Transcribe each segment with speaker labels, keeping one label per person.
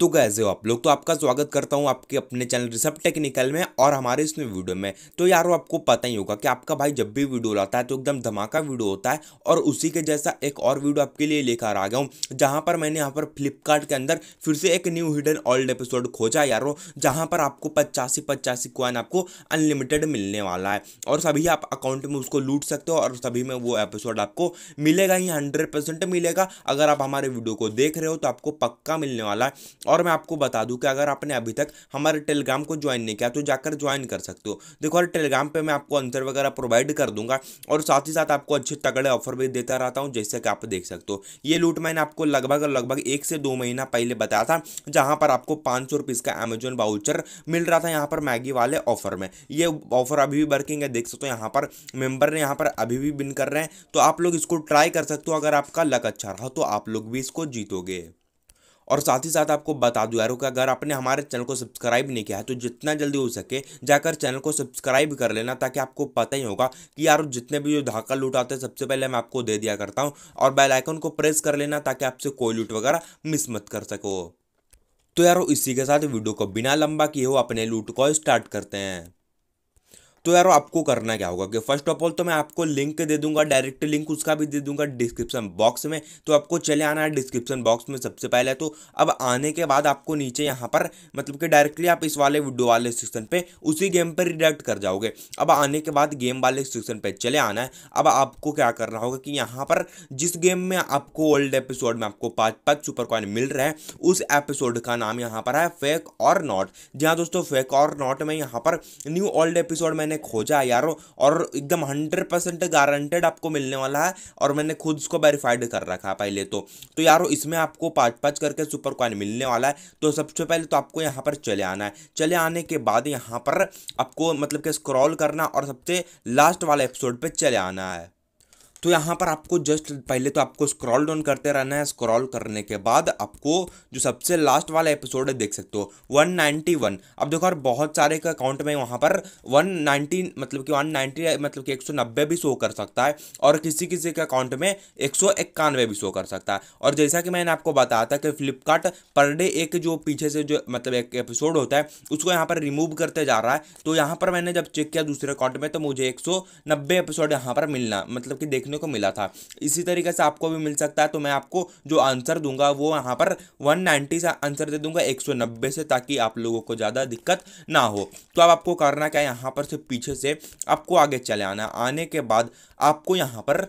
Speaker 1: तो कैसे हो आप लोग तो आपका स्वागत करता हूँ आपके अपने चैनल रिसप टेक्निकल में और हमारे इसमें वीडियो में तो यार आपको पता ही होगा कि आपका भाई जब भी वीडियो लाता है तो एकदम धमाका वीडियो होता है और उसी के जैसा एक और वीडियो आपके लिए लेकर आ गया हूँ जहाँ पर मैंने यहाँ पर फ्लिपकार्ट के अंदर फिर से एक न्यू हिडन ऑल्ड एपिसोड खोजा यारो जहाँ पर आपको पचासी पचासी क्वन आपको अनलिमिटेड मिलने वाला है और सभी आप अकाउंट में उसको लूट सकते हो और सभी में वो एपिसोड आपको मिलेगा ही हंड्रेड मिलेगा अगर आप हमारे वीडियो को देख रहे हो तो आपको पक्का मिलने वाला है और मैं आपको बता दूं कि अगर आपने अभी तक हमारे टेलीग्राम को ज्वाइन नहीं किया तो जाकर ज्वाइन कर सकते हो देखो और टेलीग्राम पर मैं आपको आंसर वगैरह प्रोवाइड कर दूंगा और साथ ही साथ आपको अच्छे तगड़े ऑफर भी देता रहता हूँ जैसे कि आप देख सकते हो ये लूट मैंने आपको लगभग लगभग एक से दो महीना पहले बताया था जहाँ पर आपको पाँच सौ का अमेजोन बाउचर मिल रहा था यहाँ पर मैगी वाले ऑफर में ये ऑफर अभी भी वर्किंग है देख सकते हो यहाँ पर मेम्बर ने यहाँ पर अभी भी बिन कर रहे हैं तो आप लोग इसको ट्राई कर सकते हो अगर आपका लक अच्छा रहा तो आप लोग भी इसको जीतोगे और साथ ही साथ आपको बता दूँ यारों कि अगर आपने हमारे चैनल को सब्सक्राइब नहीं किया है तो जितना जल्दी हो सके जाकर चैनल को सब्सक्राइब कर लेना ताकि आपको पता ही होगा कि यार जितने भी जो धाका लूट आते हैं सबसे पहले मैं आपको दे दिया करता हूँ और बेलाइकन को प्रेस कर लेना ताकि आपसे कोई लूट वगैरह मिस मत कर सको तो यारो इसी के साथ वीडियो को बिना लंबा किए हो अपने लूट को स्टार्ट करते हैं तो यार आपको करना क्या होगा कि फर्स्ट ऑफ ऑल तो मैं आपको लिंक दे दूंगा डायरेक्ट लिंक उसका भी दे दूंगा डिस्क्रिप्शन बॉक्स में तो आपको चले आना है डिस्क्रिप्शन बॉक्स में सबसे पहले तो अब आने के बाद आपको नीचे यहाँ पर मतलब कि डायरेक्टली आप इस वाले वीडियो वाले सेक्शन पर उसी गेम पर रिडक्ट कर जाओगे अब आने के बाद गेम वाले सेक्शन पर चले आना है अब आपको क्या करना होगा कि यहाँ पर जिस गेम में आपको ओल्ड एपिसोड में आपको पाँच पाँच सुपर कॉइन मिल रहे हैं उस एपिसोड का नाम यहाँ पर है फेक और नॉट जी हाँ दोस्तों फेक और नॉट में यहाँ पर न्यू ओल्ड एपिसोड मैंने मैंने खोजा यारो और एकदम हंड्रेड परसेंट गारंटेड आपको मिलने वाला है और मैंने खुद उसको वेरीफाइड कर रखा है पहले तो तो यारो इसमें आपको पाँच पाँच करके सुपर कॉइन मिलने वाला है तो सबसे पहले तो आपको यहाँ पर चले आना है चले आने के बाद यहाँ पर आपको मतलब कि स्क्रॉल करना और सबसे लास्ट वाला एपिसोड पर चले आना है तो यहाँ पर आपको जस्ट पहले तो आपको स्क्रॉल डाउन करते रहना है स्क्रॉल करने के बाद आपको जो सबसे लास्ट वाला एपिसोड है देख सकते हो 191 अब देखो यार बहुत सारे का अकाउंट में वहाँ पर 190 मतलब कि 190 मतलब कि 190 भी शो कर सकता है और किसी किसी के अकाउंट में एक सौ भी शो कर सकता है और जैसा कि मैंने आपको बताया था कि फ्लिपकार्ट पर डे एक जो पीछे से जो मतलब एक एपिसोड होता है उसको यहाँ पर रिमूव करते जा रहा है तो यहाँ पर मैंने जब चेक किया दूसरे अकाउंट में तो मुझे एक एपिसोड यहाँ पर मिलना मतलब कि देख देखने को मिला था इसी तरीके से आपको भी मिल सकता है तो मैं आपको जो आंसर दूंगा वो यहाँ पर 190 से आंसर दे दूंगा 190 से ताकि आप लोगों को ज़्यादा दिक्कत ना हो तो अब आपको करना क्या है यहाँ पर से पीछे से आपको आगे चले आना आने के बाद आपको यहाँ पर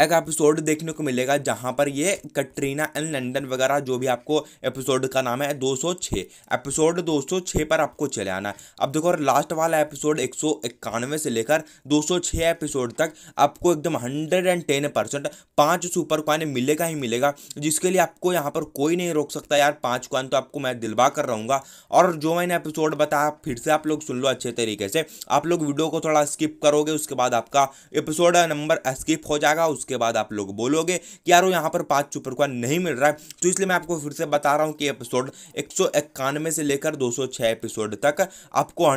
Speaker 1: एक एपिसोड देखने को मिलेगा जहाँ पर ये कटरीना एंड लंडन वगैरह जो भी आपको एपिसोड का नाम है 206 एपिसोड 206 पर आपको चले आना है अब देखो और लास्ट वाला एपिसोड एक से लेकर 206 एपिसोड तक आपको एकदम 110 परसेंट पाँच सुपर क्वाइन मिलेगा ही मिलेगा जिसके लिए आपको यहाँ पर कोई नहीं रोक सकता यार पाँच कॉइन तो आपको मैं दिलवा कर रहूँगा और जो मैंने एपिसोड बताया फिर से आप लोग सुन लो अच्छे तरीके से आप लोग वीडियो को थोड़ा स्किप करोगे उसके बाद आपका एपिसोड नंबर स्किप हो जाएगा उस उसके बाद आप लोग बोलोगे कि यार यहाँ पर पाँच चुपर का नहीं मिल रहा है तो इसलिए मैं आपको फिर से बता रहा हूँ कि एपिसोड एक से लेकर दो एपिसोड तक आपको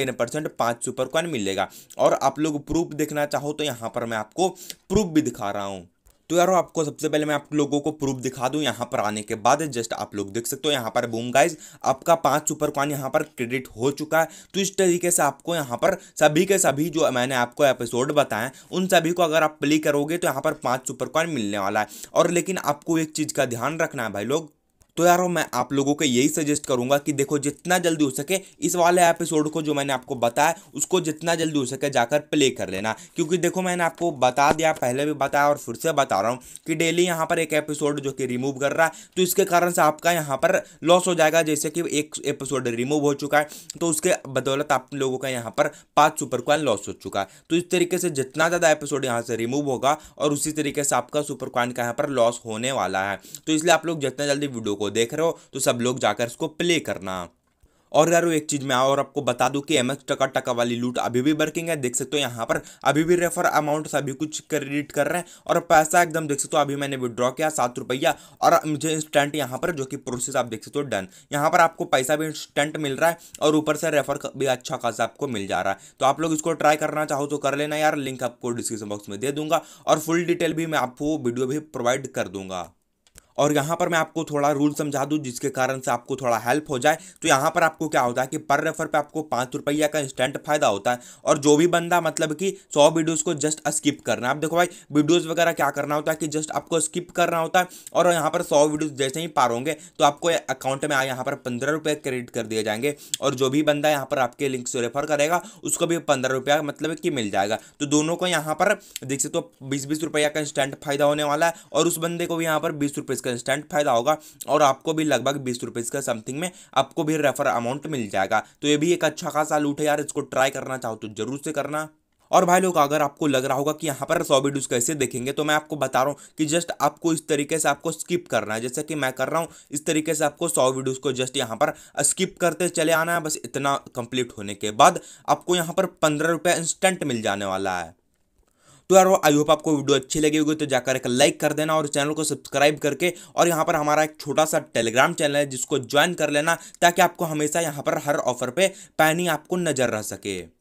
Speaker 1: टेन परसेंट पाँच सुपर मिलेगा और आप लोग प्रूफ देखना चाहो तो यहाँ पर मैं आपको प्रूफ भी दिखा रहा हूँ तो यार आपको सबसे पहले मैं आप लोगों को प्रूफ दिखा दूँ यहाँ पर आने के बाद जस्ट आप लोग देख सकते हो यहाँ पर बूम गाइज आपका पाँच सुपर कॉइन यहाँ पर क्रेडिट हो चुका है तो इस तरीके से आपको यहाँ पर सभी के सभी जो मैंने आपको एपिसोड बताए उन सभी को अगर आप प्ले करोगे तो यहाँ पर पाँच सुपरकॉइन मिलने वाला है और लेकिन आपको एक चीज़ का ध्यान रखना है भाई लोग तो यार मैं आप लोगों को यही सजेस्ट करूंगा कि देखो जितना जल्दी हो सके इस वाले एपिसोड को जो मैंने आपको बताया उसको जितना जल्दी हो सके जाकर प्ले कर लेना क्योंकि देखो मैंने आपको बता दिया पहले भी बताया और फिर से बता रहा हूँ कि डेली यहाँ पर एक एपिसोड जो कि रिमूव कर रहा है तो इसके कारण से आपका यहाँ पर लॉस हो जाएगा जैसे कि एक एपिसोड रिमूव हो चुका है तो उसके बदौलत आप लोगों का यहाँ पर पाँच सुपर लॉस हो चुका है तो इस तरीके से जितना ज़्यादा एपिसोड यहाँ से रिमूव होगा और उसी तरीके से आपका सुपर का यहाँ पर लॉस होने वाला है तो इसलिए आप लोग जितना जल्दी वीडियो को देख रहे हो तो सब लोग जाकर उसको प्ले करना और यार एक चीज़ मैं और आपको बता दूं कि एम एक्स टका टका वाली लूट अभी भी वर्किंग है देख सकते हो यहाँ पर अभी भी रेफर अमाउंट सभी कुछ क्रेडिट कर रहे हैं और पैसा एकदम देख सकते हो अभी मैंने विड्रॉ किया सात रुपया और मुझे इंस्टेंट यहाँ पर जो कि प्रोसेस आप देख सकते हो डन यहाँ पर आपको पैसा भी इंस्टेंट मिल रहा है और ऊपर से रेफर भी अच्छा खासा आपको मिल जा रहा है तो आप लोग इसको ट्राई करना चाहो तो कर लेना यार लिंक आपको डिस्क्रिप्शन बॉक्स में दे दूंगा और फुल डिटेल भी मैं आपको वीडियो भी प्रोवाइड कर दूंगा और यहाँ पर मैं आपको थोड़ा रूल समझा दूँ जिसके कारण से आपको थोड़ा हेल्प हो जाए तो यहाँ पर आपको क्या होता है कि पर रेफर पर आपको पाँच रुपया का इंस्टेंट फायदा होता है और जो भी बंदा मतलब कि सौ वीडियोज़ को जस्ट स्किप करना है आप देखो भाई वीडियोज़ वगैरह क्या करना होता है कि जस्ट आपको स्किप करना होता है और यहाँ पर सौ वीडियोज़ जैसे ही पार होंगे तो आपको अकाउंट में यहाँ पर पंद्रह रुपये क्रेडिट कर दिए जाएंगे और जो भी बंदा यहाँ पर आपके लिंक से रेफर करेगा उसको भी पंद्रह रुपया मतलब कि मिल जाएगा तो दोनों को यहाँ पर देख सकते हो बीस बीस रुपया का इंस्टेंट फायदा होने वाला है और उस बंदे को भी यहाँ पर बीस रुपये इंस्टेंट फायदा होगा और आपको भी लगभग बीस रुपीज़ का समथिंग में आपको भी रेफर अमाउंट मिल जाएगा तो ये भी एक अच्छा खासा लूट है यार इसको ट्राई करना चाहो तो जरूर से करना और भाई लोग अगर आपको लग रहा होगा कि यहाँ पर सौ वीडियोज कैसे देखेंगे तो मैं आपको बता रहा हूँ कि जस्ट आपको इस तरीके से आपको स्किप करना है जैसे कि मैं कर रहा हूँ इस तरीके से आपको सौ वीडियोज को जस्ट यहाँ पर स्किप करते चले आना है बस इतना कंप्लीट होने के बाद आपको यहाँ पर पंद्रह रुपये इंस्टेंट मिल जाने वाला है तो यार आई होप आपको वीडियो अच्छी लगी होगी तो जाकर एक लाइक कर देना और चैनल को सब्सक्राइब करके और यहाँ पर हमारा एक छोटा सा टेलीग्राम चैनल है जिसको ज्वाइन कर लेना ताकि आपको हमेशा यहाँ पर हर ऑफर पर पैनी आपको नज़र रह सके